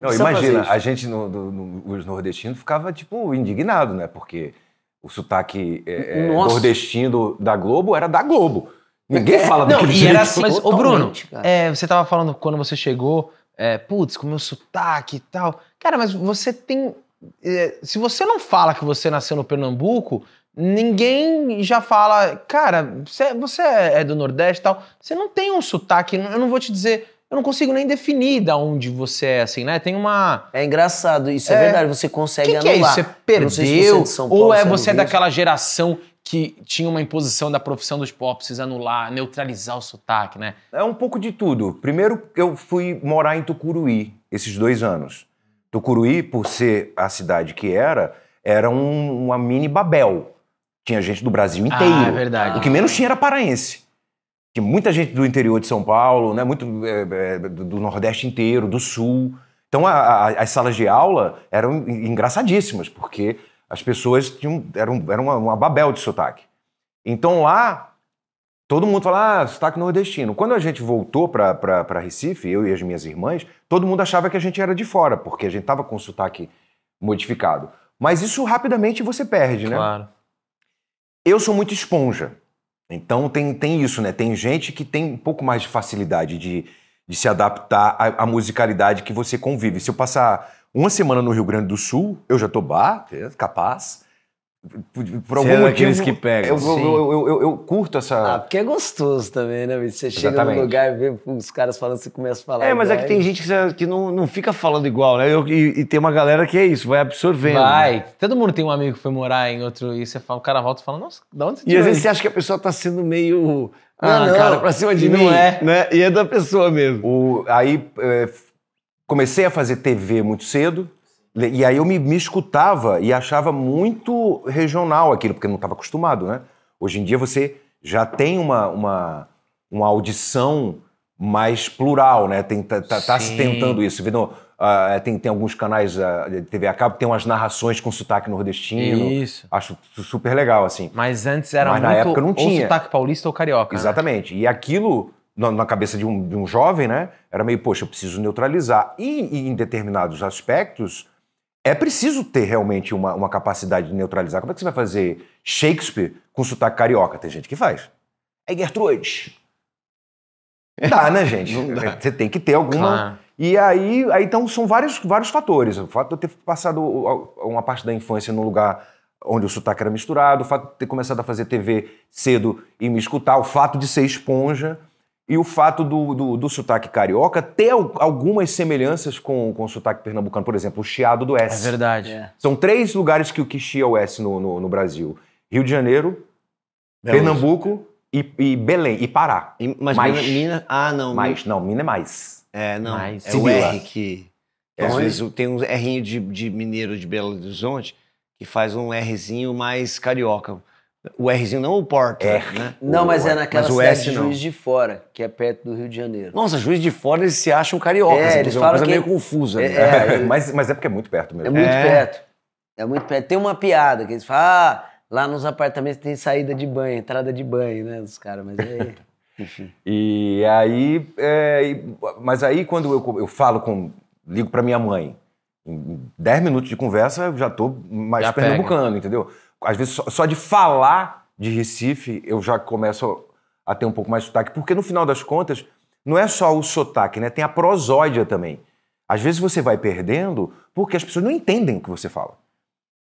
Não, imagina, a gente, no, no, no, os nordestinos, ficava, tipo, indignado, né? Porque o sotaque é, é nordestino da Globo era da Globo. Ninguém é, fala é, daquele não, E era assim, mas, ô Bruno, é, você tava falando quando você chegou, é, putz, com o meu sotaque e tal. Cara, mas você tem... É, se você não fala que você nasceu no Pernambuco, ninguém já fala, cara, você, é, você é do Nordeste e tal. Você não tem um sotaque, eu não vou te dizer eu não consigo nem definir de onde você é, assim, né? Tem uma. É engraçado, isso é, é verdade, você consegue que anular. Que é isso? Você perdeu? Se você é Paulo, ou é você é, é daquela geração que tinha uma imposição da profissão dos pop, precisa anular, neutralizar o sotaque, né? É um pouco de tudo. Primeiro, eu fui morar em Tucuruí esses dois anos. Tucuruí, por ser a cidade que era, era um, uma mini Babel. Tinha gente do Brasil inteiro. Ah, é verdade. O que menos tinha era paraense de muita gente do interior de São Paulo, né? Muito é, é do Nordeste inteiro, do Sul. Então a, a, as salas de aula eram engraçadíssimas, porque as pessoas tinham, eram, eram uma, uma babel de sotaque. Então lá, todo mundo falava ah, sotaque nordestino. Quando a gente voltou para Recife, eu e as minhas irmãs, todo mundo achava que a gente era de fora, porque a gente estava com sotaque modificado. Mas isso rapidamente você perde, né? Claro. Eu sou muito esponja. Então tem, tem isso, né? Tem gente que tem um pouco mais de facilidade de, de se adaptar à, à musicalidade que você convive. Se eu passar uma semana no Rio Grande do Sul, eu já tô bah, tá, capaz. Por, algum é Será motivo. que pega. Eu, eu, eu, eu, curto essa. Ah, porque é gostoso também, né, Você chega Exatamente. num lugar e vê os caras falando, você começa a falar. É, mas é que tem gente que, não, não fica falando igual, né? e, e tem uma galera que é isso, vai absorvendo. Vai. Né? Todo mundo tem um amigo que foi morar em outro. E você fala, o cara volta e fala, nossa, da onde você E às vezes você acha que a pessoa tá sendo meio. Ah, não, cara, pra cima de mim. Não é. Né? E é da pessoa mesmo. O, aí é, comecei a fazer TV muito cedo. E aí eu me, me escutava e achava muito regional aquilo, porque eu não estava acostumado, né? Hoje em dia você já tem uma, uma, uma audição mais plural, né? Tem, tá, tá, tá se tentando isso. Vendo, uh, tem, tem alguns canais uh, de TV a cabo, tem umas narrações com sotaque nordestino. Isso. Acho super legal, assim. Mas antes era Mas muito na época não tinha. ou sotaque paulista ou carioca. Né? Exatamente. Né? E aquilo, na, na cabeça de um, de um jovem, né? Era meio, poxa, eu preciso neutralizar. E, e em determinados aspectos, é preciso ter realmente uma, uma capacidade de neutralizar. Como é que você vai fazer Shakespeare com sotaque carioca? Tem gente que faz. É Gertrude. É. Dá, né, gente? Dá. Você tem que ter alguma. Claro. E aí, aí, então, são vários, vários fatores. O fato de eu ter passado uma parte da infância num lugar onde o sotaque era misturado, o fato de ter começado a fazer TV cedo e me escutar, o fato de ser esponja e o fato do, do, do sotaque carioca ter algumas semelhanças com, com o sotaque pernambucano. Por exemplo, o chiado do S. É verdade. É. São três lugares que, que chia o S no, no, no Brasil. Rio de Janeiro, Pernambuco e, e, Belém, e Pará. E, mas mais, Minas... Ah, não. Mais, não, Minas é mais. É, não. Mais. É o R que... Às então, vezes é tem um Rinho de, de mineiro de Belo Horizonte que faz um Rzinho mais carioca. O Rzinho não o Porto. É. Né? Não, o, mas é naquela mas cidade S, de Juiz de Fora, que é perto do Rio de Janeiro. Nossa, Juiz de Fora eles se acham cariocas. É, eles falam é uma coisa que... meio confusa. É, né? é, mas, mas é porque é muito perto mesmo. É muito é. perto. É muito perto. Tem uma piada que eles falam, ah, lá nos apartamentos tem saída de banho, entrada de banho, né, dos caras, mas é... Enfim. e aí, é, mas aí quando eu, eu falo com, ligo para minha mãe, em 10 minutos de conversa eu já tô mais já pernambucano, pega. entendeu? Às vezes, só de falar de Recife, eu já começo a ter um pouco mais de sotaque, porque no final das contas, não é só o sotaque, né? Tem a prosódia também. Às vezes você vai perdendo porque as pessoas não entendem o que você fala.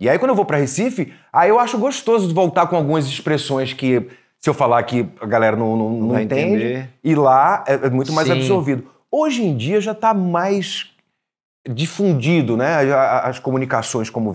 E aí, quando eu vou para Recife, aí eu acho gostoso voltar com algumas expressões que, se eu falar aqui, a galera não, não, não, entende. E lá é, é, muito mais Sim. absorvido. Hoje em dia já está mais difundido, né? As comunicações como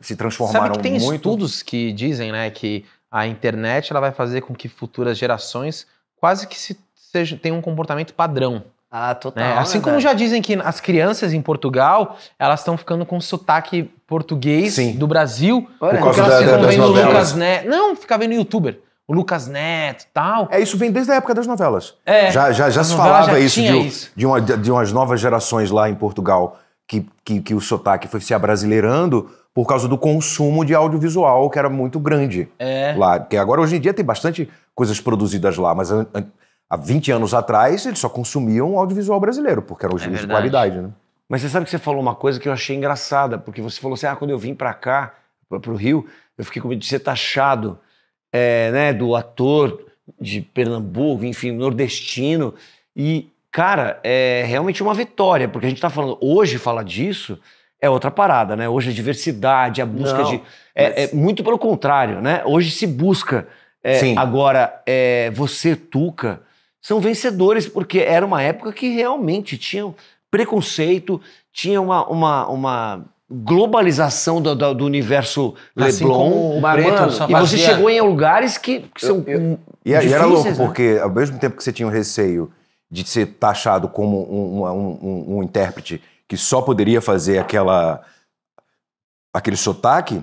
se transformaram Sabe que tem muito. estudos que dizem, né, que a internet ela vai fazer com que futuras gerações quase que se seja, tenham um comportamento padrão. Ah, total. Né? Assim né, como já dizem que as crianças em Portugal, elas estão ficando com sotaque português Sim. do Brasil, Olha, porque elas ficam da, vendo o Lucas Neto. Não, fica vendo youtuber. O Lucas Neto tal. É, isso vem desde a época das novelas. É, já já, já se falava já isso, de, isso, de, uma, de umas novas gerações lá em Portugal que, que, que o sotaque foi se abrasileirando por causa do consumo de audiovisual, que era muito grande é. lá. Que agora, hoje em dia, tem bastante coisas produzidas lá, mas a, a, há 20 anos atrás, eles só consumiam audiovisual brasileiro, porque era um é de qualidade, né? Mas você sabe que você falou uma coisa que eu achei engraçada, porque você falou assim, ah, quando eu vim para cá, para o Rio, eu fiquei com medo de ser taxado, é, né, do ator de Pernambuco, enfim, nordestino, e Cara, é realmente uma vitória, porque a gente tá falando, hoje falar disso é outra parada, né? Hoje a diversidade, a busca Não, de. É, mas... é, muito pelo contrário, né? Hoje se busca. É, Sim. Agora, é, você, Tuca, são vencedores, porque era uma época que realmente tinha preconceito, tinha uma, uma, uma globalização do, do, do, universo assim Leblon. o preto, mano, e você chegou em lugares que, que são. Eu, eu, e, difíceis, e era louco, né? porque ao mesmo tempo que você tinha o um receio de ser taxado como um, um, um, um intérprete que só poderia fazer aquela aquele sotaque,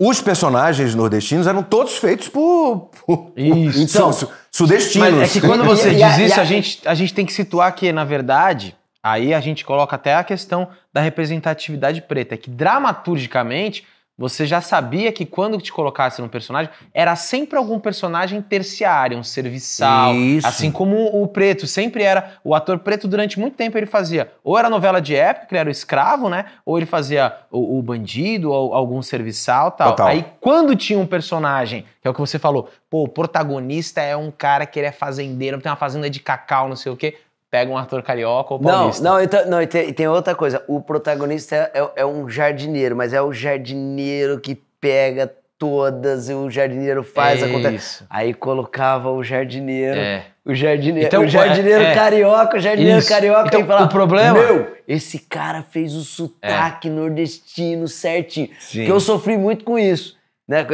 os personagens nordestinos eram todos feitos por, por isso. Então, su, sudestinos. Mas é que quando você diz isso, a gente, a gente tem que situar que, na verdade, aí a gente coloca até a questão da representatividade preta, é que dramaturgicamente você já sabia que quando te colocasse num personagem, era sempre algum personagem terciário, um serviçal. Isso. Assim como o preto, sempre era. O ator preto, durante muito tempo, ele fazia. Ou era novela de época, que ele era o escravo, né? Ou ele fazia o, o bandido, ou algum serviçal tal. Total. Aí quando tinha um personagem, que é o que você falou, pô, o protagonista é um cara que ele é fazendeiro, tem uma fazenda de cacau, não sei o quê pega um ator carioca ou paulista. Não, não, então, não e, tem, tem, outra coisa. O protagonista é, é, é, um jardineiro, mas é o jardineiro que pega todas e o jardineiro faz é acontecer. Isso. Aí colocava o jardineiro. É. O jardineiro, então, o é, jardineiro é, carioca, o jardineiro isso. carioca então, falar, o problema, meu, esse cara fez o sotaque é. nordestino certinho. Sim. Porque eu sofri muito com isso, né?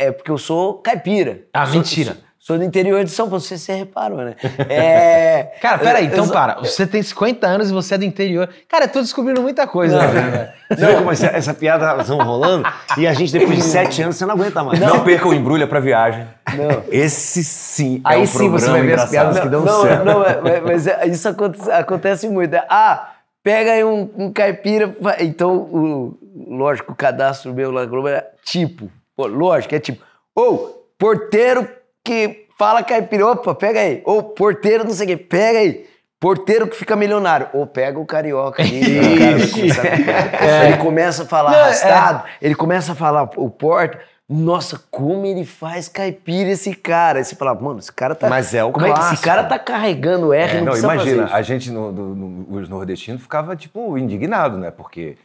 É porque eu sou caipira. Ah, sou, mentira. Sou, Sou do interior de São Paulo, você, você reparou, né? É... Cara, peraí, então para. Você tem 50 anos e você é do interior. Cara, eu tô descobrindo muita coisa. Não, né? Você viu essa, essa piada vão rolando e a gente, depois de 7 anos, você não aguenta mais. Não, não perca o embrulha pra viagem. Não. Esse sim. É aí é um sim você vai ver as piadas não, que dão não, certo. Não, é, é, mas, mas isso acontece, acontece muito. Né? Ah, pega aí um, um caipira. Então, o, lógico, o cadastro meu lá Globo era tipo. lógico, é tipo. Ou, oh, porteiro que fala caipira, é opa, pega aí. Ou porteiro, não sei o quê, pega aí. Porteiro que fica milionário. Ou pega o carioca ali. é. Ele começa a falar não, é. arrastado, é. ele começa a falar o porta. Nossa, como ele faz caipira esse cara. Aí você fala, mano, esse cara tá. Mas é o como é clássico. É esse cara tá carregando R é, não, não imagina, a gente, no, no, no, os nordestinos, ficava, tipo, indignado, né? Porque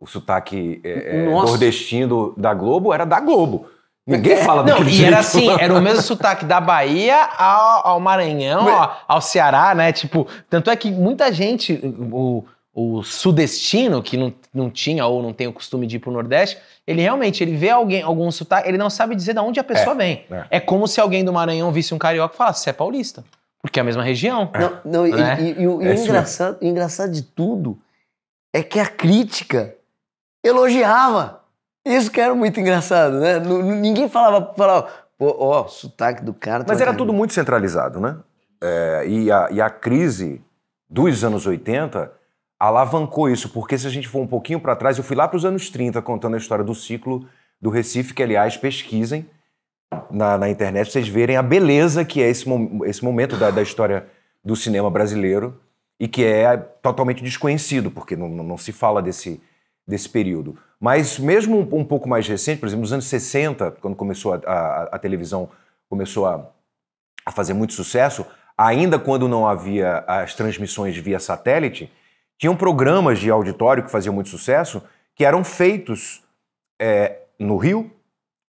o sotaque é, nordestino da Globo era da Globo. Ninguém fala é, Não, e era assim, era o mesmo sotaque da Bahia ao, ao Maranhão, ao, ao, Ceará, né? Tipo, tanto é que muita gente, o, o sudestino, que não, não tinha ou não tem o costume de ir pro Nordeste, ele realmente, ele vê alguém, algum sotaque, ele não sabe dizer de onde a pessoa é, vem. É. é como se alguém do Maranhão visse um carioca e falasse, você é paulista. Porque é a mesma região. Não, não né? e, e, e, o é engraçado, o engraçado de tudo é que a crítica elogiava. Isso que era muito engraçado, né? Ninguém falava, falava pô, ó, sotaque do cara. Tá Mas era tudo muito centralizado, né? É, e, a, e a crise dos anos 80 alavancou isso, porque se a gente for um pouquinho para trás, eu fui lá para os anos 30 contando a história do ciclo do Recife, que aliás pesquisem na, na internet, vocês verem a beleza que é esse, esse momento da, da história do cinema brasileiro e que é totalmente desconhecido, porque não, não se fala desse, desse período. Mas mesmo um, um pouco mais recente, por exemplo, nos anos 60, quando começou a, a, a televisão começou a, a fazer muito sucesso, ainda quando não havia as transmissões via satélite, tinham programas de auditório que faziam muito sucesso, que eram feitos é, no Rio,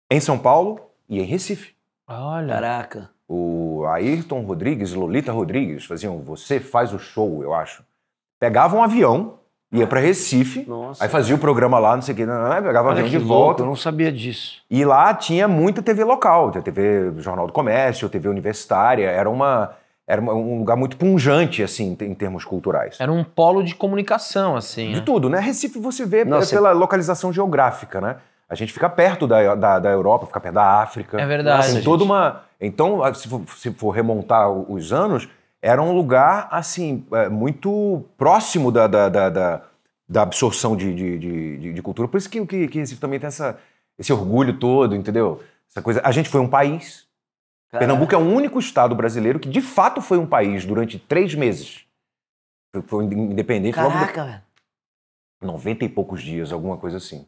em São Paulo e em Recife. Olha. Caraca. O Ayrton Rodrigues, Lolita Rodrigues faziam Você Faz o Show, eu acho. Pegavam um avião, Ia para ah, Recife, Nossa, aí fazia cara. o programa lá, não sei o que, pegava Olha gente de volta. Eu não sabia disso. E lá tinha muita TV local, tinha TV Jornal do Comércio, TV Universitária, era uma era um lugar muito punjante, assim, em termos culturais. Era um polo de comunicação, assim. De né? tudo, né? Recife você vê Nossa, é pela você... localização geográfica, né? A gente fica perto da, da, da Europa, fica perto da África. É verdade. Tem assim, toda uma. Então, se for, se for remontar os anos, era um lugar assim é, muito próximo da, da, da, da, da absorção de, de, de, de, cultura. Por isso que, que, que Recife também tem essa, esse orgulho todo, entendeu? Essa coisa. A gente foi um país. Pernambuco é o único estado brasileiro que de fato foi um país durante três meses. Foi independente. Caraca, velho. 90 e poucos dias, alguma coisa assim.